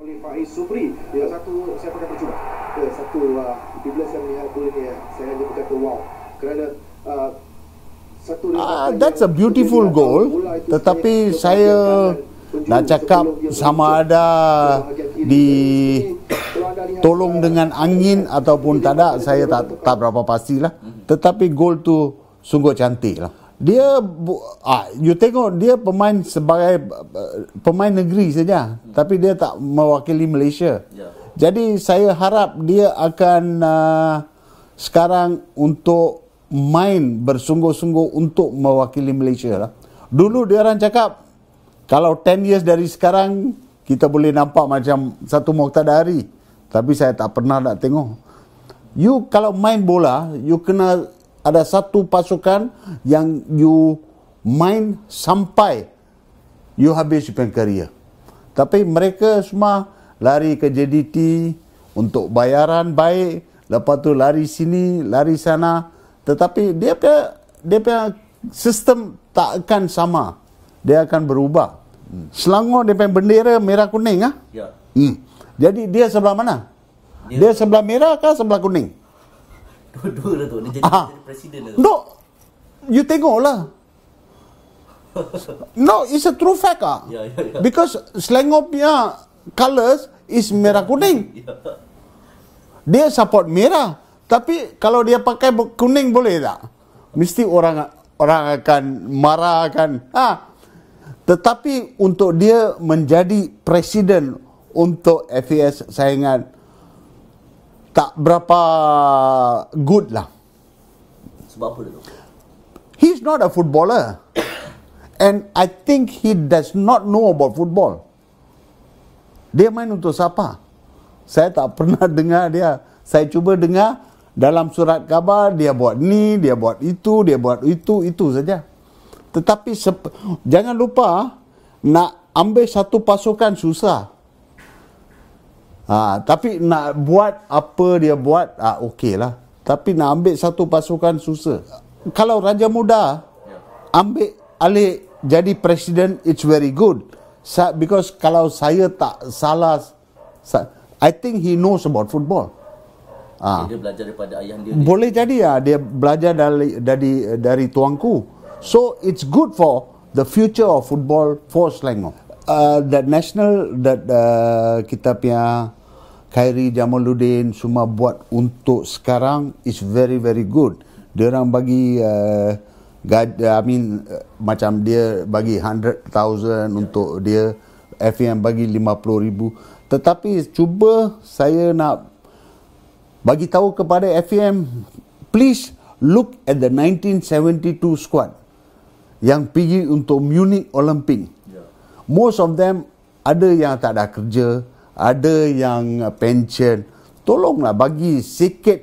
oleh Faiz Supri yeah. satu siapa yang percuba ya, satu uh, bila saya saya hanya berkata kerana uh, satu uh, that's a beautiful goal tetapi saya nak cakap sama ada di tolong uh, dengan angin ataupun tak ada saya tak tak berapa pastilah tetapi goal tu sungguh cantik lah dia ah, you tengok dia pemain sebagai eh, pemain negeri saja hmm. tapi dia tak mewakili Malaysia. Yeah. Jadi saya harap dia akan uh, sekarang untuk main bersungguh-sungguh untuk mewakili Malaysia lah. Dulu dia orang cakap kalau 10 years dari sekarang kita boleh nampak macam satu muktadari tapi saya tak pernah nak tengok. You kalau main bola, you kena ada satu pasukan yang you main sampai you habis you punya career. Tapi mereka semua lari ke JDT untuk bayaran baik, lepas tu lari sini, lari sana. Tetapi dia punya, dia punya sistem tak akan sama. Dia akan berubah. Hmm. Selangor dia punya bendera merah kuning ah. Ya. Hmm. Jadi dia sebelah mana? Dia, dia sebelah merah ke sebelah kuning? Dua-dua lah tu. Dia jadi, uh jadi presiden lah tu. No. You tengok lah. no, it's a true fact ah. Yeah, yeah, yeah. Because Selangor punya colours is merah kuning. Ya. Dia support merah. Tapi kalau dia pakai kuning boleh tak? Mesti orang orang akan marah kan. Ha. Tetapi untuk dia menjadi presiden untuk FAS saingan tak berapa good lah. Sebab apa dia tu? He's not a footballer. And I think he does not know about football. Dia main untuk siapa? Saya tak pernah dengar dia. Saya cuba dengar dalam surat khabar dia buat ni, dia buat itu, dia buat itu, itu saja. Tetapi jangan lupa nak ambil satu pasukan susah. Ha, tapi nak buat apa dia buat, ha, okey lah. Tapi nak ambil satu pasukan susah. Kalau Raja Muda ambil alih jadi presiden, it's very good. Sa- because kalau saya tak salah, sa- I think he knows about football. Ha. Dia belajar daripada ayah dia. Boleh jadi ya, dia belajar dari, dari, dari tuanku. So it's good for the future of football for Selangor. Uh, the national that uh, kita punya Kyrie Jamaluddin semua buat untuk sekarang is very very good. Dia orang bagi uh, eh, gad, eh, I mean uh, macam dia bagi 100,000 untuk dia FAM bagi 50,000. Tetapi cuba saya nak bagi tahu kepada FAM please look at the 1972 squad yang pergi untuk Munich Olympic. Ya. Most of them ada yang tak ada kerja, ada yang uh, pension, tolonglah bagi sikit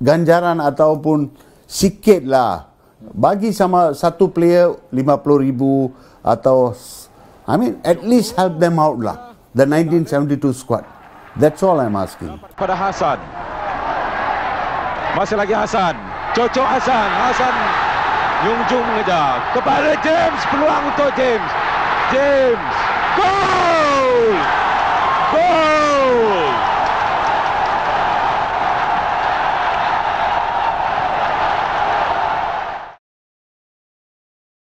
ganjaran ataupun sikitlah bagi sama satu player ribu atau I mean at least help them out lah the 1972 squad. That's all I'm asking. Pada Hasan. Masih lagi Hasan. Cocok Hasan. Hasan Yungjung mengejar. Kepada James. Peluang untuk James. James. Goal! Gol!